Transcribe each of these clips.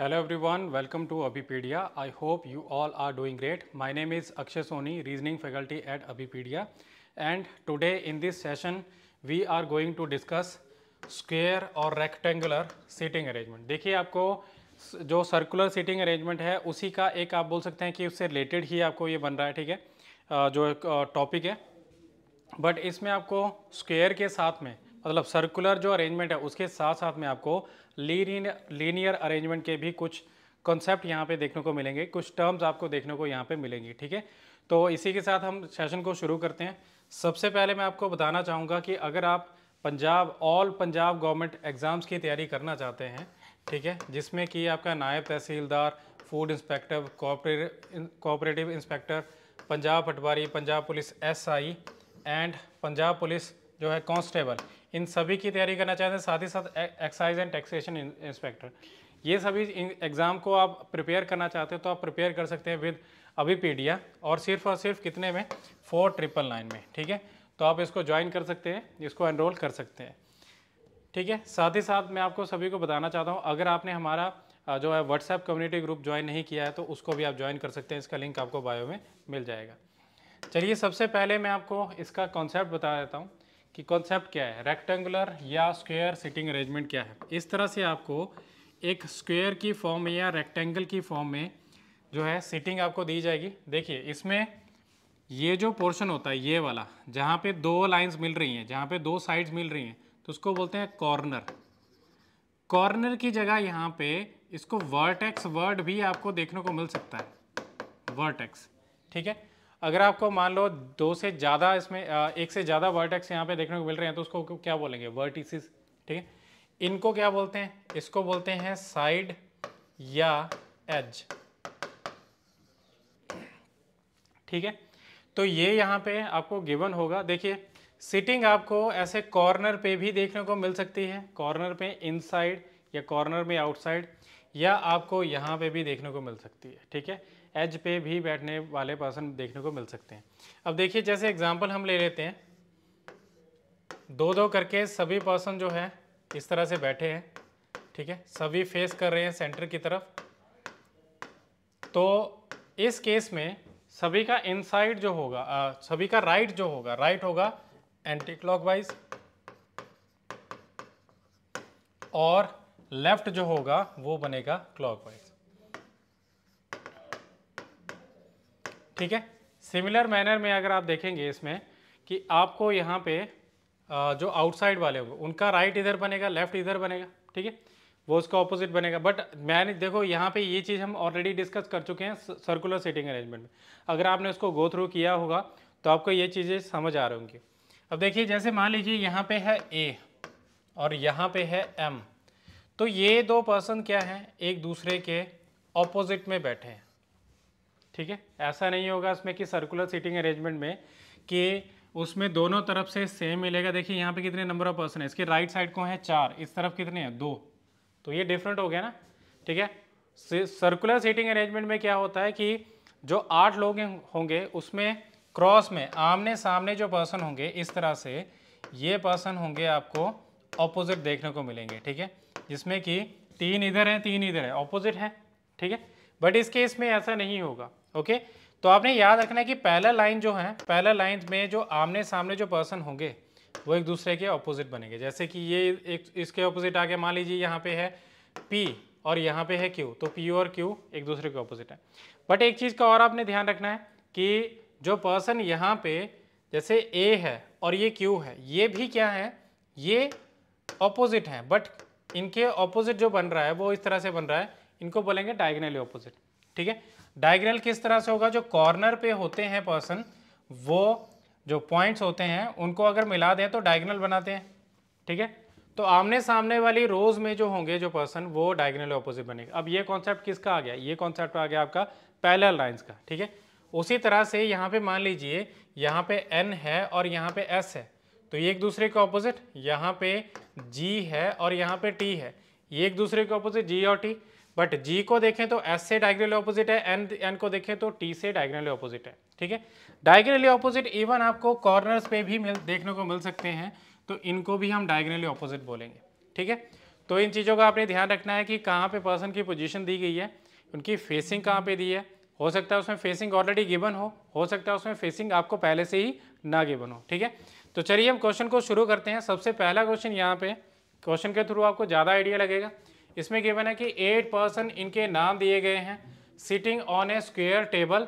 Hello everyone welcome to Abhipedia I hope you all are doing great my name is Akshay Soni reasoning faculty at Abhipedia and today in this session we are going to discuss square और rectangular seating arrangement देखिए आपको जो circular seating arrangement है उसी का एक आप बोल सकते हैं कि उससे रिलेटेड ही आपको ये बन रहा है ठीक है जो एक टॉपिक है बट इसमें आपको स्क्वेयर के साथ में मतलब सर्कुलर जो अरेंजमेंट है उसके साथ साथ में आपको लीनियर अरेंजमेंट के भी कुछ कॉन्सेप्ट यहाँ पे देखने को मिलेंगे कुछ टर्म्स आपको देखने को यहाँ पे मिलेंगी ठीक है तो इसी के साथ हम सेशन को शुरू करते हैं सबसे पहले मैं आपको बताना चाहूँगा कि अगर आप Punjab all Punjab government exams की तैयारी करना चाहते हैं ठीक है जिसमें कि आपका naib tehsildar food inspector cooperative inspector Punjab patwari Punjab police SI and Punjab police जो है कांस्टेबल इन सभी की तैयारी करना चाहते हैं साथ ही साथ एक्साइज एंड टैक्सेशन इंस्पेक्टर ये सभी एग्ज़ाम को आप प्रिपेयर करना चाहते हैं तो आप प्रिपेयर कर सकते हैं विद अभी पीडिया और सिर्फ और सिर्फ कितने में फोर ट्रिपल नाइन में ठीक है तो आप इसको ज्वाइन कर सकते हैं इसको एनरोल कर सकते हैं ठीक है साथ ही साथ मैं आपको सभी को बताना चाहता हूँ अगर आपने हमारा जो है व्हाट्सएप कम्युनिटी ग्रुप ज्वाइन नहीं किया है तो उसको भी आप ज्वाइन कर सकते हैं इसका लिंक आपको बायो में मिल जाएगा चलिए सबसे पहले मैं आपको इसका कॉन्सेप्ट बता देता हूँ कि कॉन्सेप्ट क्या है रेक्टेंगुलर या स्क्वेयर सिटिंग अरेंजमेंट क्या है इस तरह से आपको एक स्क्वेयर की फॉर्म में या रेक्टेंगल की फॉर्म में जो है सिटिंग आपको दी जाएगी देखिए इसमें ये जो पोर्शन होता है ये वाला जहाँ पे दो लाइंस मिल रही हैं जहाँ पे दो साइड्स मिल रही हैं तो उसको बोलते हैं कॉर्नर कॉर्नर की जगह यहाँ पे इसको वर्टेक्स वर्ड भी आपको देखने को मिल सकता है वर्टेक्स ठीक है अगर आपको मान लो दो से ज़्यादा इसमें एक से ज़्यादा वर्टेक्स यहाँ पे देखने को मिल रहे हैं तो उसको क्या बोलेंगे वर्टिसिस ठीक है इनको क्या बोलते हैं इसको बोलते हैं साइड या एज ठीक है तो ये यहाँ पे आपको गिवन होगा देखिए सिटिंग आपको ऐसे कॉर्नर पे भी देखने को मिल सकती है कॉर्नर पे इनसाइड या कॉर्नर में आउटसाइड या आपको यहाँ पे भी देखने को मिल सकती है ठीक है एज पे भी बैठने वाले पर्सन देखने को मिल सकते हैं अब देखिए जैसे एग्जाम्पल हम ले लेते हैं दो दो करके सभी पर्सन जो है इस तरह से बैठे हैं ठीक है सभी फेस कर रहे हैं सेंटर की तरफ तो इस केस में सभी का इनसाइड जो होगा आ, सभी का राइट right जो होगा राइट right होगा एंटी क्लॉकवाइज और लेफ्ट जो होगा वो बनेगा क्लॉकवाइज ठीक है सिमिलर मैनर में अगर आप देखेंगे इसमें कि आपको यहाँ पे जो आउटसाइड वाले होंगे उनका राइट इधर बनेगा लेफ्ट इधर बनेगा ठीक है वो उसका ऑपोजिट बनेगा बट मैंने देखो यहाँ पे ये चीज़ हम ऑलरेडी डिस्कस कर चुके हैं सर्कुलर सीटिंग अरेंजमेंट में अगर आपने उसको गो थ्रू किया होगा तो आपको ये चीज़ें समझ आ रही होंगी अब देखिए जैसे मान लीजिए यहाँ पे है ए और यहाँ पे है एम तो ये दो पर्सन क्या हैं एक दूसरे के ऑपोजिट में बैठे हैं ठीक है ऐसा नहीं होगा इसमें कि सर्कुलर सीटिंग अरेंजमेंट में कि उसमें दोनों तरफ से सेम मिलेगा देखिए यहाँ पे कितने नंबर ऑफ पर्सन है इसके राइट साइड को है चार इस तरफ कितने हैं दो तो ये डिफरेंट हो गया ना ठीक है सर्कुलर सीटिंग अरेंजमेंट में क्या होता है कि जो आठ लोग होंगे उसमें क्रॉस में आमने सामने जो पर्सन होंगे इस तरह से ये पर्सन होंगे आपको ऑपोजिट देखने को मिलेंगे ठीक है जिसमें कि तीन इधर हैं तीन इधर है ऑपोजिट है ठीक है बट इस केस में ऐसा नहीं होगा ओके तो आपने याद रखना है कि पहला लाइन जो है पहला लाइन में जो आमने सामने जो पर्सन होंगे वो एक दूसरे के ऑपोजिट बनेंगे जैसे कि ये एक इसके ऑपोजिट आके मान लीजिए यहाँ पे है पी और यहाँ पे है क्यू तो पी और क्यू एक दूसरे के ऑपोजिट है बट एक चीज़ का और आपने ध्यान रखना है कि जो पर्सन यहाँ पे जैसे ए है और ये क्यू है ये भी क्या है ये ऑपोजिट हैं बट इनके ऑपोजिट जो बन रहा है वो इस तरह से बन रहा है इनको बोलेंगे डायगनली ऑपोजिट ठीक है डायग्रल किस तरह से होगा जो कॉर्नर पे होते हैं पर्सन वो जो पॉइंट्स होते हैं उनको अगर मिला दें तो डायग्नल बनाते हैं ठीक है तो आमने सामने वाली रोज में जो होंगे जो पर्सन वो डायगनल ऑपोजिट बनेगा अब ये कॉन्सेप्ट किसका आ गया ये कॉन्सेप्ट आ गया आपका पैरेलल लाइंस का ठीक है उसी तरह से यहाँ पे मान लीजिए यहाँ पे एन है और यहाँ पे एस है तो ये एक दूसरे के ऑपोजिट यहाँ पे जी है और यहाँ पे टी है ये एक दूसरे के ऑपोजिट जी और टी बट जी को देखें तो एस से डायग्रेली ऑपोजिट है एन एन को देखें तो टी से डायग्रेली ऑपोजिट है ठीक है डायग्रेली ऑपोजिट इवन आपको कॉर्नर्स पे भी मिल देखने को मिल सकते हैं तो इनको भी हम डायग्नली ऑपोजिट बोलेंगे ठीक है तो इन चीज़ों का आपने ध्यान रखना है कि कहाँ पे पर्सन की पोजीशन दी गई है उनकी फेसिंग कहाँ पे दी है हो सकता है उसमें फेसिंग ऑलरेडी गिवन हो हो सकता है उसमें फेसिंग आपको पहले से ही ना गिवन हो ठीक है तो चलिए हम क्वेश्चन को शुरू करते हैं सबसे पहला क्वेश्चन यहाँ पे क्वेश्चन के थ्रू आपको ज़्यादा आइडिया लगेगा इसमें गिवन है कि एट पर्सन इनके नाम दिए गए हैं sitting on a square table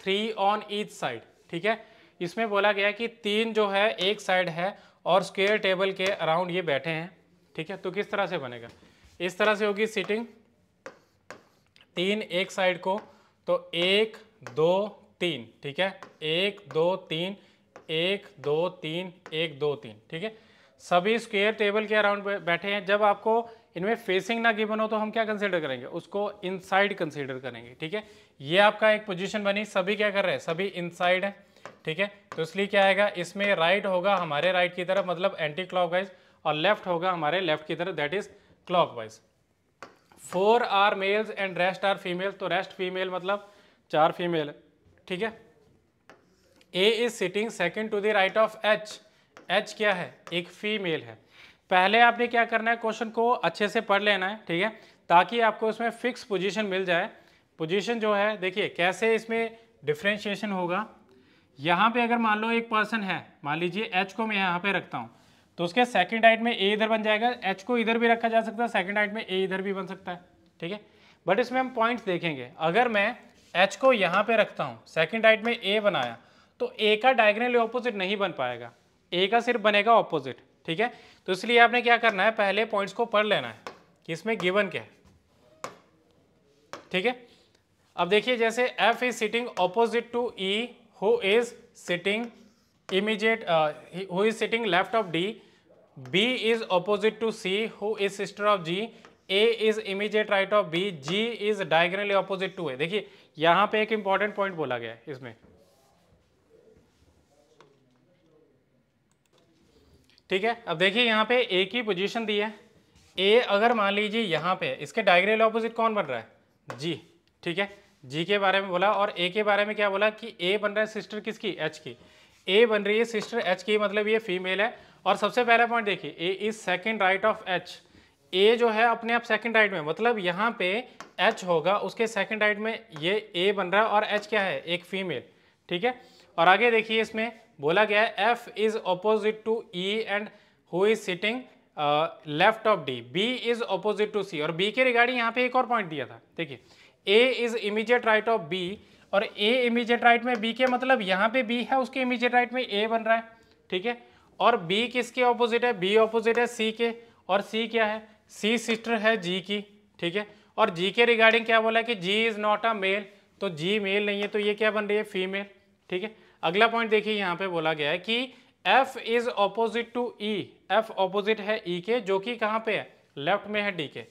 three on each side ठीक है इसमें बोला गया कि तीन जो है एक साइड है और स्क्वेयर टेबल के अराउंड ये बैठे हैं ठीक है तो किस तरह से बनेगा इस तरह से होगी सिटिंग तीन एक साइड को तो एक दो तीन ठीक है एक दो तीन एक दो तीन एक दो तीन ठीक है सभी स्क्वेयर टेबल के अराउंड बैठे हैं जब आपको इनमें फेसिंग ना गिवन हो तो हम क्या कंसिडर करेंगे उसको इनसाइड कंसिडर करेंगे ठीक है ये आपका एक पोजीशन बनी सभी क्या कर रहे हैं सभी इनसाइड है ठीक है तो इसलिए क्या आएगा इसमें राइट होगा हमारे राइट की तरफ मतलब एंटी क्लॉक और लेफ्ट होगा हमारे लेफ्ट की तरफ that is wise four are males and rest are female तो रेस्ट फीमेल मतलब चार फीमेल ठीक है A is sitting second to the right of H H क्या है एक फीमेल है पहले आपने क्या करना है क्वेश्चन को अच्छे से पढ़ लेना है ठीक है ताकि आपको इसमें फिक्स पोजीशन मिल जाए पोजीशन जो है देखिए कैसे इसमें डिफ्रेंशिएशन होगा यहाँ पे अगर मान लो एक पर्सन है मान लीजिए एच को मैं यहाँ पे रखता हूँ तो उसके सेकंड डाइट में ए इधर बन जाएगा एच को इधर भी रखा जा सकता है सेकेंड डाइट में ए इधर भी बन सकता है ठीक है बट इसमें हम पॉइंट्स देखेंगे अगर मैं एच को यहाँ पर रखता हूँ सेकेंड डाइट में ए बनाया तो ए का डायग्नली ऑपोजिट नहीं बन पाएगा ए का सिर्फ बनेगा ऑपोजिट ठीक है तो इसलिए आपने क्या करना है पहले पॉइंट्स को पढ़ लेना है कि इसमें गिवन क्या है ठीक है अब देखिए जैसे F is sitting opposite to E who is sitting immediate who is sitting left of D B is opposite to C who is sister of G A is immediate right of B G is diagonally opposite to A देखिए यहाँ पे एक important point बोला गया है इसमें ठीक है अब देखिए यहाँ पे ए की पोजीशन दी है ए अगर मान लीजिए यहाँ पे इसके डायग्रेल ऑपोजिट कौन बन रहा है जी ठीक है जी के बारे में बोला और ए के बारे में क्या बोला कि ए बन रहा है सिस्टर किसकी एच की ए बन रही है सिस्टर एच की मतलब ये फीमेल है और सबसे पहला पॉइंट देखिए A is second right of H A जो है अपने आप सेकेंड राइट में मतलब यहाँ पे एच होगा उसके सेकेंड राइट में ये ए बन रहा है और एच क्या है एक फीमेल ठीक है और आगे देखिए इसमें बोला गया है F is opposite to E and who is sitting left of D B is opposite to C और बी के रिगार्डिंग यहाँ पे एक और पॉइंट दिया था देखिए A is immediate right of B और ए इमीजिएट राइट में बी के मतलब यहाँ पे बी है उसके इमीजिएट राइट में ए बन रहा है ठीक है और बी किसके ऑपोजिट है बी ऑपोजिट है सी के और सी क्या है सी सिस्टर है जी की ठीक है और जी के रिगार्डिंग क्या बोला है कि G is not a male तो जी मेल नहीं है तो ये क्या बन रही है फीमेल ठीक है अगला पॉइंट देखिए यहाँ पे बोला गया है कि F is opposite to E F opposite है ई e के जो कि कहाँ पे है लेफ्ट में है डी के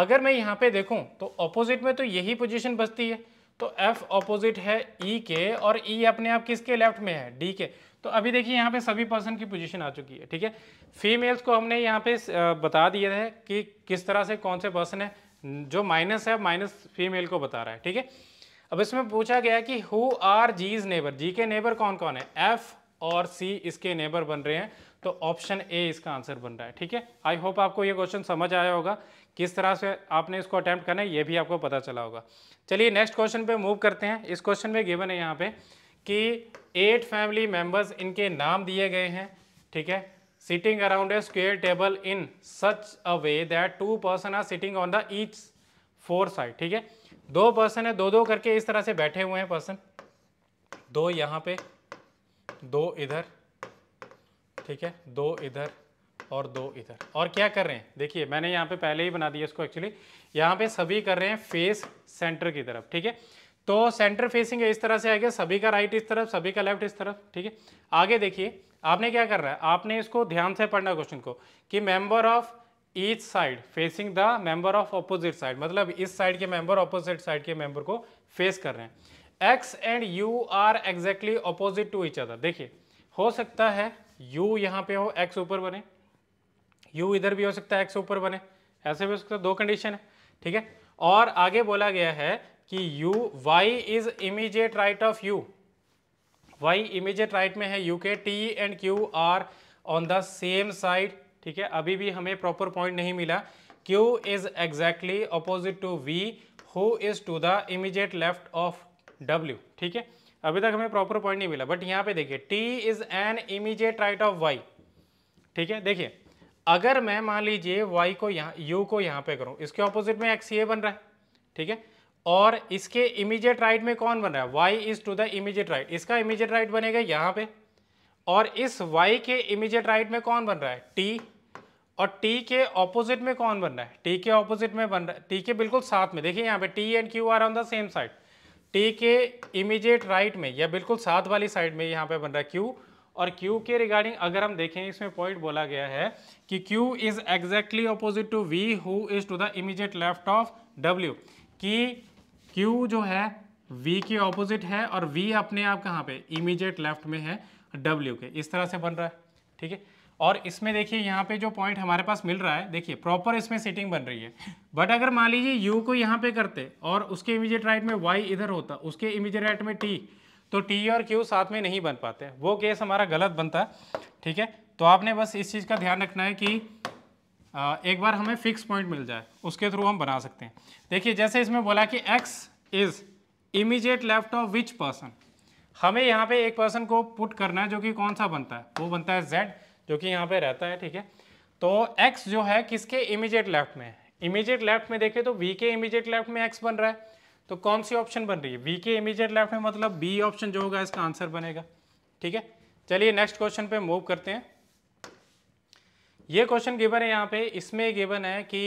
अगर मैं यहाँ पे देखूँ तो ऑपोजिट में तो यही पोजिशन बचती है तो एफ ऑपोजिट है ई e के और ई e अपने आप किसके लेफ्ट में है डी के तो अभी देखिए यहाँ पे सभी पर्सन की पोजीशन आ चुकी है ठीक है फीमेल्स को हमने यहाँ पे बता दिया है कि किस तरह से कौन से पर्सन है जो माइनस है माइनस फीमेल को बता रहा है ठीक है अब इसमें पूछा गया कि who are G's neighbour G के नेबर कौन कौन है एफ और सी इसके नेबर बन रहे हैं तो ऑप्शन ए इसका आंसर बन रहा है ठीक है आई होप आपको ये क्वेश्चन समझ आया होगा किस तरह से आपने इसको अटैम्प्ट करना है ये भी आपको पता चला होगा चलिए नेक्स्ट क्वेश्चन पे मूव करते हैं इस क्वेश्चन में गिवन है यहाँ पे कि एट फैमिली मेंबर्स इनके नाम दिए गए हैं ठीक है sitting around a square table in such a way that two person are sitting on the each four side ठीक है दो पर्सन है दो दो करके इस तरह से बैठे हुए हैं पर्सन दो यहाँ पे दो इधर ठीक है दो इधर और दो इधर और क्या कर रहे हैं देखिए मैंने यहाँ पे पहले ही बना दिया इसको एक्चुअली यहाँ पे सभी कर रहे हैं फेस सेंटर की तरफ ठीक है तो सेंटर फेसिंग इस तरह से आएगा सभी का राइट इस तरफ सभी का लेफ्ट इस तरफ ठीक है आगे देखिए आपने क्या कर रहा है आपने इसको ध्यान से पढ़ना क्वेश्चन को कि member of each side facing the member of opposite side मतलब इस साइड के मेंबर अपोजिट साइड के मेंबर को फेस कर रहे हैं X and U are exactly opposite to each other देखिए हो सकता है यू यहाँ पे हो एक्स ऊपर बने यू इधर भी हो सकता है एक्स ऊपर बने ऐसे भी हो सकता है दो कंडीशन है ठीक है और आगे बोला गया है कि U Y is immediate right of U Y immediate right में है यू के T and Q are on the same side ठीक है अभी भी हमें प्रॉपर पॉइंट नहीं मिला Q is exactly opposite to V who is to the immediate left of W ठीक है अभी तक हमें प्रॉपर पॉइंट नहीं मिला बट यहाँ पे देखिए T is an immediate right of Y ठीक है देखिए अगर मैं मान लीजिए Y को यहाँ U को यहाँ पे करूँ इसके ऑपोजिट में एक्स बन रहा है ठीक है और इसके इमीजिएट राइट में कौन बन रहा है y is to the immediate right इसका इमीजिएट राइट बनेगा यहाँ पे और इस y के इमीजिएट राइट में कौन बन रहा है t और टी के ऑपोजिट में कौन बन रहा है टी के ऑपोजिट में बन रहा है टी के बिल्कुल साथ में देखिए यहाँ पे T and Q are on the same side T के इमीडिएट राइट में या बिल्कुल साथ वाली साइड में यहाँ पे बन रहा है क्यू और क्यू के रिगार्डिंग अगर हम देखें इसमें पॉइंट बोला गया है कि Q is exactly opposite to V who is to the immediate left of W कि क्यू जो है वी के ऑपोजिट है और वी अपने आप कहाँ पे इमीजिएट लेफ्ट में है डब्ल्यू के इस तरह से बन रहा है ठीक है और इसमें देखिए यहाँ पे जो पॉइंट हमारे पास मिल रहा है देखिए प्रॉपर इसमें सेटिंग बन रही है बट अगर मान लीजिए यू को यहाँ पे करते और उसके इमीजिएट राइट में वाई इधर होता उसके इमीजिएट राइट में टी तो टी और क्यू साथ में नहीं बन पाते वो केस हमारा गलत बनता है ठीक है तो आपने बस इस चीज़ का ध्यान रखना है कि एक बार हमें फिक्स पॉइंट मिल जाए उसके थ्रू हम बना सकते हैं देखिए जैसे इसमें बोला कि X is immediate left of which person हमें यहाँ पे एक पर्सन को पुट करना है जो कि कौन सा बनता है वो बनता है जेड जो कि यहाँ पे रहता है ठीक है तो x जो है किसके इमीजिएट लेफ्ट में इमीजिएट लेफ्ट में देखें तो v के इमीजिएट लेफ्ट में x बन रहा है तो कौन सी ऑप्शन बन रही है v के इमीजिएट लेफ्ट में मतलब b ऑप्शन जो होगा इसका आंसर बनेगा ठीक है चलिए नेक्स्ट क्वेश्चन पे मूव करते हैं ये क्वेश्चन गिवन है यहाँ पे इसमें गिवन है कि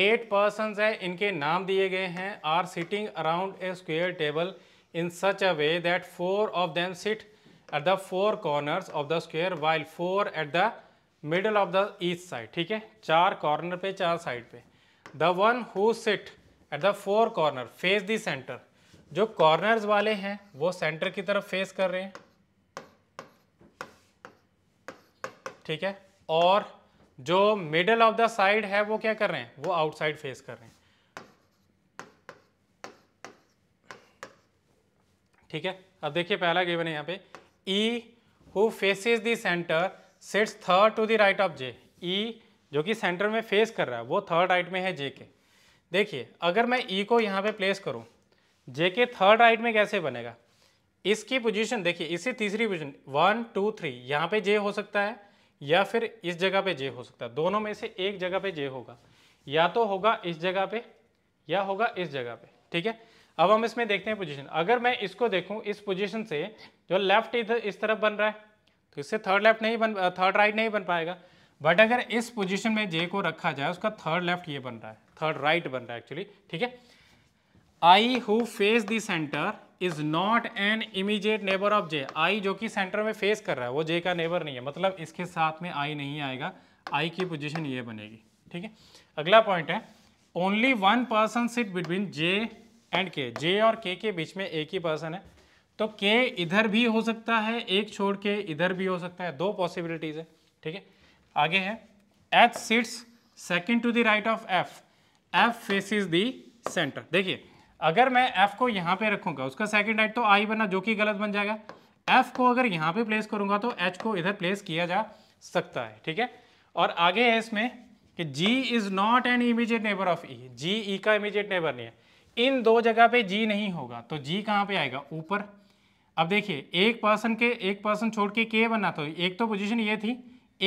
एट पर्सन है इनके नाम दिए गए हैं are sitting around a square table in such a way that four of them sit at the four corner of the square while four at the middle of the east side ठीक है चार corner पे चार side पे the one who sit at the four corner face the centre जो corner वाले हैं वो सेंटर की तरफ फेस कर रहे हैं ठीक है और जो मिडल ऑफ द साइड है वो क्या कर रहे हैं वो आउट साइड फेस कर रहे हैं ठीक है अब देखिए पहला गेवन है यहां पे E who faces the center sits third to the right of J. E जो कि सेंटर में फेस कर रहा है वो थर्ड राइट में है जे के देखिए अगर मैं ई e को यहाँ पे प्लेस करूँ जे के थर्ड राइट में कैसे बनेगा इसकी पोजीशन देखिए इसी तीसरी पोजीशन वन टू थ्री यहाँ पे जे हो सकता है या फिर इस जगह पे जे हो सकता है दोनों में से एक जगह पे जे होगा या तो होगा इस जगह पे या होगा इस जगह पे ठीक है अब हम इसमें देखते हैं पोजीशन अगर मैं इसको देखूं इस पोजीशन से जो लेफ्ट इधर इस तरफ बन रहा है तो इससे थर्ड लेफ्ट नहीं बन थर्ड राइट नहीं बन पाएगा बट अगर इस पोजीशन में जे को रखा जाए उसका थर्ड लेफ्ट ये बन रहा है थर्ड राइट बन रहा है एक्चुअली ठीक है I who face the centre is not an immediate neighbour of J I जो कि सेंटर में फेस कर रहा है वो जे का नेबर नहीं है मतलब इसके साथ में आई नहीं आएगा आई की पोजिशन ये बनेगी ठीक है अगला पॉइंट है only one person sit between J and K J और के के बीच में एक ही पर्सन है तो के इधर भी हो सकता है एक छोड़ के इधर भी हो सकता है दो पॉसिबिलिटीज है ठीक है आगे है H sits second to the right of F F faces the centre देखिए अगर मैं एफ को यहाँ पे रखूंगा उसका सेकेंड राइट तो आई बना जो कि गलत बन जाएगा एफ को अगर यहाँ पे प्लेस करूंगा तो एच को इधर प्लेस किया जा सकता है ठीक है और आगे है इसमें कि G is not an immediate neighbour of E G E का इमीजिएट नेबर नहीं है इन दो जगह पे जी नहीं होगा तो जी कहाँ पे आएगा ऊपर अब देखिए एक पर्सन के एक पर्सन छोड़ के के बना तो एक तो पोजीशन ये थी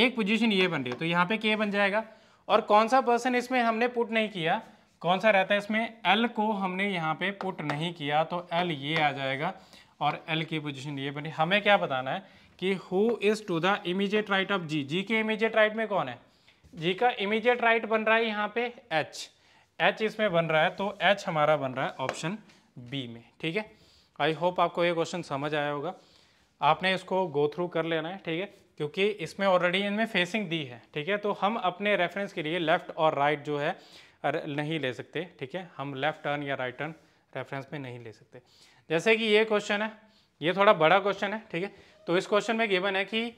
एक पोजीशन ये बन रही तो यहाँ पे के बन जाएगा और कौन सा पर्सन इसमें हमने पुट नहीं किया कौन सा रहता है इसमें एल को हमने यहाँ पे पुट नहीं किया तो एल ये आ जाएगा और एल की पोजिशन ये बनी हमें क्या बताना है कि who is to the immediate right of G G के इमीजिएट राइट में कौन है जी का इमीजिएट राइट बन रहा है यहाँ पे एच एच इसमें बन रहा है तो एच हमारा बन रहा है ऑप्शन बी में ठीक है आई होप आपको ये क्वेश्चन समझ आया होगा आपने इसको गो थ्रू कर लेना है ठीक है क्योंकि इसमें ऑलरेडी इनमें फेसिंग दी है ठीक है तो हम अपने रेफरेंस के लिए लेफ्ट और राइट right जो है नहीं ले सकते ठीक है हम लेफ्ट टर्न या राइट टर्न रेफरेंस में नहीं ले सकते जैसे कि ये क्वेश्चन है ये थोड़ा बड़ा क्वेश्चन है ठीक है तो इस क्वेश्चन में गिवन है कि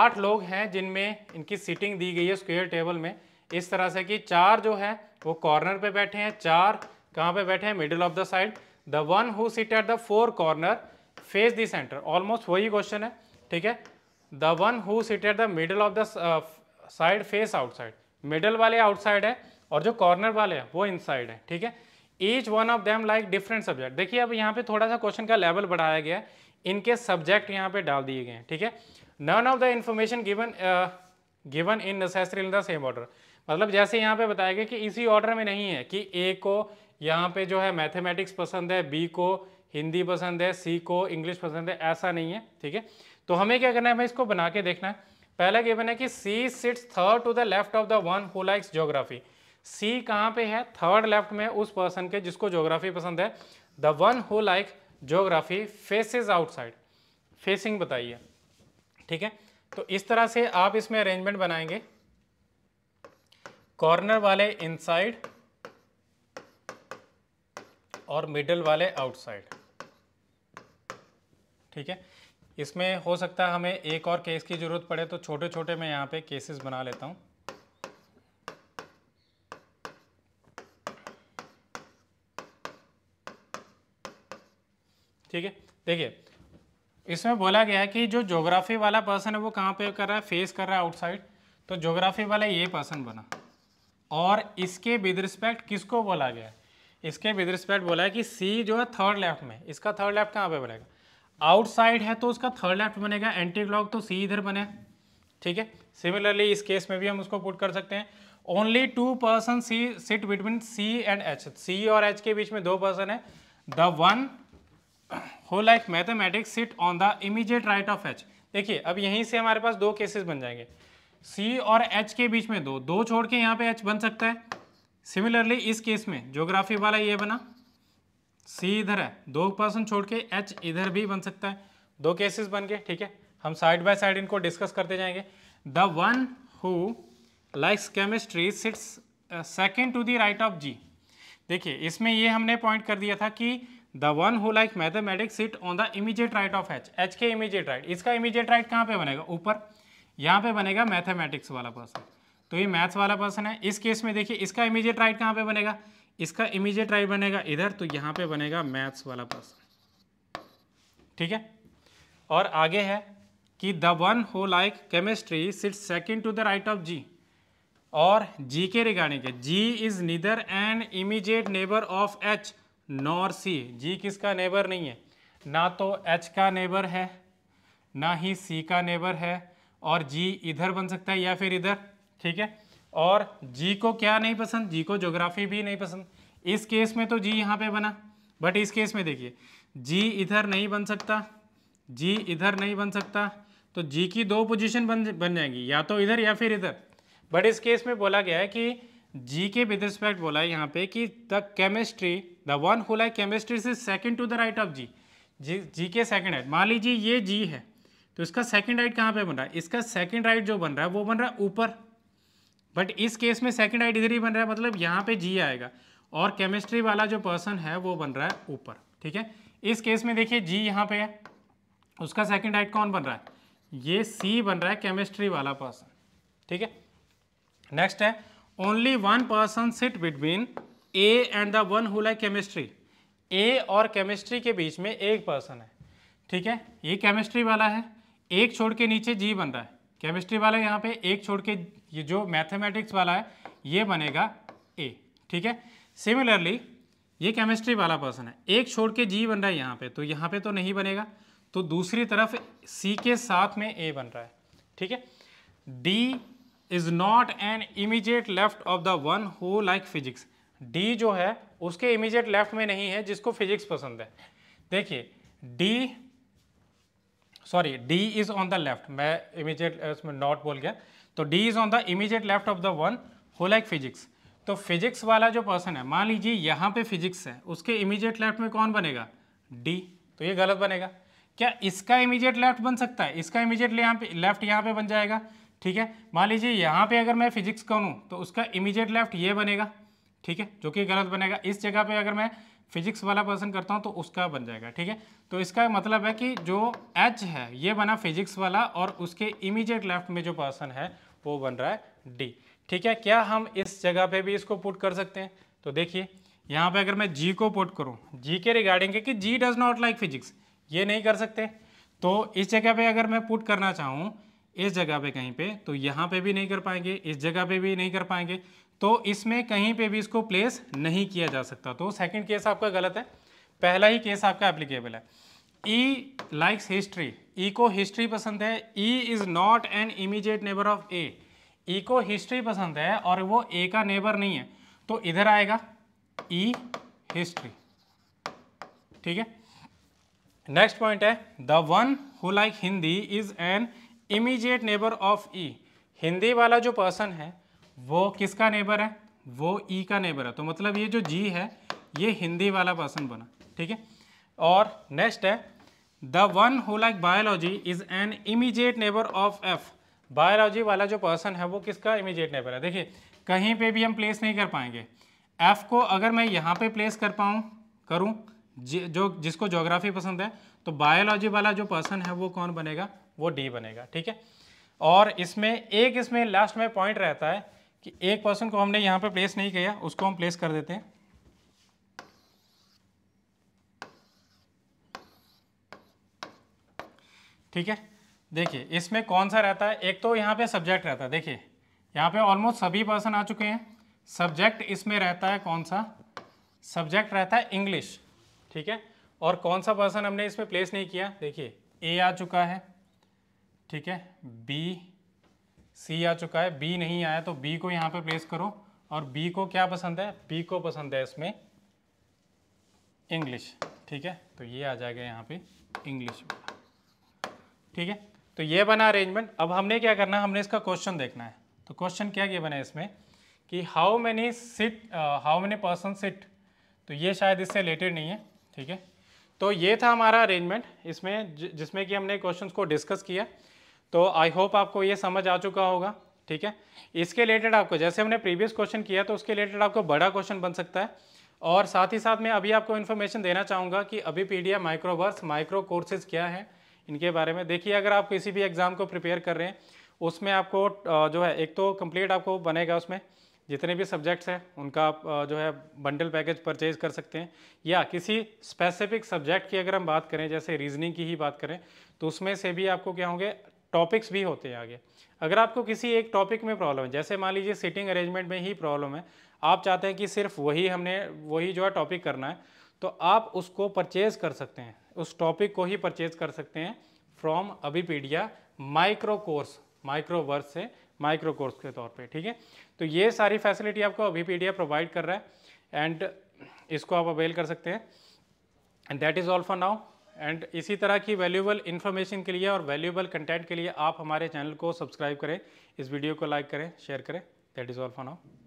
आठ लोग हैं जिनमें इनकी सीटिंग दी गई है स्क्वेयर टेबल में इस तरह से कि चार जो है वो कॉर्नर पे बैठे हैं चार कहाँ पे बैठे हैं middle of the side the one who sit at the four corner face the centre almost वही क्वेश्चन है ठीक है the one who sit at the middle of the side face outside middle वाले आउटसाइड है और जो corner वाले हैं वो इनसाइड है ठीक है each one of them like different subject देखिए अब यहाँ पे थोड़ा सा क्वेश्चन का लेवल बढ़ाया गया है इनके सब्जेक्ट यहाँ पे डाल दिए गए हैं ठीक है none of the information given given in necessary in the same order मतलब जैसे यहाँ पे बताया गया कि इसी ऑर्डर में नहीं है कि ए को यहाँ पे जो है मैथमेटिक्स पसंद है बी को हिंदी पसंद है सी को इंग्लिश पसंद है ऐसा नहीं है ठीक है तो हमें क्या करना है हमें इसको बना के देखना है पहला गिवन है कि C sits third to the left of the one who likes geography C कहाँ पे है थर्ड लेफ्ट में उस पर्सन के जिसको जोग्राफी पसंद है the one who like geography faces outside facing बताइए ठीक है तो इस तरह से आप इसमें अरेंजमेंट बनाएंगे कॉर्नर वाले इनसाइड और मिडल वाले आउटसाइड ठीक है इसमें हो सकता है हमें एक और केस की ज़रूरत पड़े तो छोटे छोटे मैं यहाँ पे केसेस बना लेता हूँ ठीक है देखिए इसमें बोला गया है कि जो ज्योग्राफी वाला पर्सन है वो कहाँ पे कर रहा है फेस कर रहा है आउटसाइड तो ज्योग्राफी वाला ये पर्सन बना और इसके विद रिस्पेक्ट किसको बोला गया है इसके विद रिस्पेक्ट बोला है कि सी जो है थर्ड लेफ्ट में इसका थर्ड लेफ्ट कहाँ पे बनेगा आउटसाइड है तो उसका थर्ड लेफ्ट बनेगा एंटी क्लॉक तो सी इधर बने ठीक है सिमिलरली इस केस में भी हम उसको पुट कर सकते हैं only two person C sit between C and H C और एच के बीच में दो पर्सन है the one who like mathematics sit on the immediate right of H देखिए अब यहीं से हमारे पास दो केसेस बन जाएंगे c और h के बीच में दो दो छोड़ के यहाँ पे h बन सकता है सिमिलरली इस केस में ज्योग्राफी वाला ये बना c इधर है दो पर्सन छोड़ के h इधर भी बन सकता है दो केसेस बन गए ठीक है हम साइड बाय साइड इनको डिस्कस करते जाएंगे the one who likes chemistry sits second to the right of G देखिए इसमें ये हमने पॉइंट कर दिया था कि the one who like mathematics it on the immediate right of H H के इमीजिएट राइट इसका इमीजिएट राइट कहाँ पे बनेगा ऊपर यहाँ पे बनेगा मैथमेटिक्स वाला पर्सन तो ये मैथ्स वाला पर्सन है इस केस में देखिए इसका इमीजिएट राइट कहाँ पे बनेगा इसका इमीजिएट राइट बनेगा इधर तो यहाँ पे बनेगा मैथ्स वाला पर्सन ठीक है और आगे है कि the one who like chemistry sit second to the right of G और जी के regarding G is neither and immediate neighbour of H nor C G किसका नेबर नहीं है ना तो एच का नेबर है ना ही सी का नेबर है और जी इधर बन सकता है या फिर इधर ठीक है और जी को क्या नहीं पसंद जी को ज्योग्राफी भी नहीं पसंद इस केस में तो जी यहाँ पे बना बट इस केस में देखिए जी इधर नहीं बन सकता जी इधर नहीं बन सकता तो जी की दो पोजीशन बन बन जाएंगी या तो इधर या फिर इधर बट इस केस में बोला गया है कि जी के विद रिस्पेक्ट बोला है यहाँ पे कि the chemistry the one who like chemistry is second to the right of G G G के सेकंड राइट मान लीजिए ये जी है तो इसका सेकंड राइट कहाँ पे बन रहा है इसका सेकंड राइट जो बन रहा है वो बन रहा है ऊपर बट इस केस में सेकंड राइट इधर ही बन रहा है मतलब यहाँ पे जी आएगा और केमिस्ट्री वाला जो पर्सन है वो बन रहा है ऊपर ठीक है इस केस में देखिए जी यहाँ पे है उसका सेकेंड राइट कौन बन रहा है ये सी बन रहा है केमिस्ट्री वाला पर्सन ठीक है नेक्स्ट है only one person sit between A and the one who like chemistry A और केमिस्ट्री के बीच में एक पर्सन है ठीक है ये केमिस्ट्री वाला है एक छोड़ के नीचे जी बन रहा है केमिस्ट्री वाला यहाँ पे एक छोड़ के ये जो मैथमेटिक्स वाला है ये बनेगा ए ठीक है सिमिलरली ये केमिस्ट्री वाला पर्सन है एक छोड़ के जी बन रहा है यहाँ पे तो यहाँ पे तो नहीं बनेगा तो दूसरी तरफ सी के साथ में ए बन रहा है ठीक है D is not an immediate left of the one who like physics D जो है उसके इमीजिएट लेफ्ट में नहीं है जिसको फिजिक्स पसंद है देखिए D sorry D is on the left मैं इमीजिएट उसमें नॉट बोल गया तो D is on the immediate left of the one who like physics तो फिजिक्स वाला जो पर्सन है मान लीजिए यहाँ पे फिजिक्स है उसके इमीजिएट लेफ्ट में कौन बनेगा डी तो ये गलत बनेगा क्या इसका इमीजिएट लेफ्ट बन सकता है इसका इमीजिएट यहाँ पे लेफ्ट यहाँ पे बन जाएगा ठीक है मान लीजिए यहाँ पे अगर मैं फिजिक्स करूँ तो उसका इमीडिएट लेफ्ट ये बनेगा ठीक है जो कि गलत बनेगा इस जगह पे अगर मैं फिजिक्स वाला पर्सन करता हूँ तो उसका बन जाएगा ठीक है तो इसका मतलब है कि जो एच है ये बना फिजिक्स वाला और उसके इमीजिएट लेफ्ट में जो पर्सन है वो बन रहा है डी ठीक है क्या हम इस जगह पर भी इसको पुट कर सकते हैं तो देखिए यहाँ पर अगर मैं जी को पुट करूँ जी के रिगार्डिंग है कि G does not like physics ये नहीं कर सकते तो इस जगह पे अगर मैं पुट करना चाहूँ इस जगह पे कहीं पे तो यहाँ पे भी नहीं कर पाएंगे इस जगह पे भी नहीं कर पाएंगे तो इसमें कहीं पे भी इसको प्लेस नहीं किया जा सकता तो सेकंड केस आपका गलत है पहला ही केस आपका एप्लीकेबल है ई लाइक्स हिस्ट्री ई को हिस्ट्री पसंद है E is not an immediate neighbour of A E को हिस्ट्री पसंद है और वो ए का नेबर नहीं है तो इधर आएगा ई e हिस्ट्री ठीक है नेक्स्ट पॉइंट है the one who like Hindi is an immediate neighbour of E Hindi वाला जो पर्सन है वो किसका नेबर है वो ई e का नेबर है तो मतलब ये जो जी है ये हिंदी वाला पर्सन बना ठीक है और नेक्स्ट है the one who like biology is an immediate neighbour of F biology वाला जो पर्सन है वो किसका इमीजिएट नेबर है देखिए कहीं पे भी हम प्लेस नहीं कर पाएंगे एफ़ को अगर मैं यहाँ पे प्लेस कर पाऊँ करूँ जो जिसको जोग्राफी पसंद है तो बायोलॉजी वाला जो पर्सन है वो कौन बनेगा वो डी बनेगा ठीक है और इसमें एक इसमें लास्ट में पॉइंट रहता है कि एक पर्सन को हमने यहाँ पर प्लेस नहीं किया उसको हम प्लेस कर देते हैं ठीक है देखिए इसमें कौन सा रहता है एक तो यहाँ पे सब्जेक्ट रहता है देखिए यहाँ पे ऑलमोस्ट सभी पर्सन आ चुके हैं सब्जेक्ट इसमें रहता है कौन सा सब्जेक्ट रहता है इंग्लिश ठीक है और कौन सा पर्सन हमने इसमें प्लेस नहीं किया देखिए ए आ चुका है ठीक है बी सी आ चुका है बी नहीं आया तो बी को यहाँ पे प्लेस करो और बी को क्या पसंद है बी को पसंद है इसमें इंग्लिश ठीक है तो ये आ जाएगा यहाँ पे इंग्लिश ठीक है तो ये बना अरेंजमेंट अब हमने क्या करना हमने इसका क्वेश्चन देखना है तो क्वेश्चन क्या ये बना है इसमें कि how many sit how many person sit तो ये शायद इससे रिलेटेड नहीं है ठीक है तो ये था हमारा अरेंजमेंट इसमें जिसमें कि हमने क्वेश्चन को डिस्कस किया तो आई होप आपको ये समझ आ चुका होगा ठीक है इसके रिलेटेड आपको जैसे हमने प्रीवियस क्वेश्चन किया तो उसके रिलेटेड आपको बड़ा क्वेश्चन बन सकता है और साथ ही साथ मैं अभी आपको इन्फॉर्मेशन देना चाहूँगा कि अभी पीडीएफ माइक्रोवर्स माइक्रो कोर्सेज क्या है इनके बारे में देखिए अगर आप किसी भी एग्ज़ाम को प्रिपेयर कर रहे हैं उसमें आपको जो है एक तो कंप्लीट आपको बनेगा उसमें जितने भी सब्जेक्ट्स हैं उनका आप जो है बंडल पैकेज परचेज कर सकते हैं या किसी स्पेसिफिक सब्जेक्ट की अगर हम बात करें जैसे रीजनिंग की ही बात करें तो उसमें से भी आपको क्या होंगे टॉपिक्स भी होते हैं आगे अगर आपको किसी एक टॉपिक में प्रॉब्लम है जैसे मान लीजिए सिटिंग अरेंजमेंट में ही प्रॉब्लम है आप चाहते हैं कि सिर्फ वही हमने वही जो है टॉपिक करना है तो आप उसको परचेज़ कर सकते हैं उस टॉपिक को ही परचेज़ कर सकते हैं from Abhipedia micro course micro verse से माइक्रो कोर्स के तौर पे ठीक है तो ये सारी फैसिलिटी आपको अभिपीडिया प्रोवाइड कर रहा है एंड इसको आप अवेल कर सकते हैं and that is all for now and इसी तरह की वैल्यूबल इन्फॉर्मेशन के लिए और वैल्यूबल कंटेंट के लिए आप हमारे चैनल को सब्सक्राइब करें इस वीडियो को लाइक करें शेयर करें that is all for now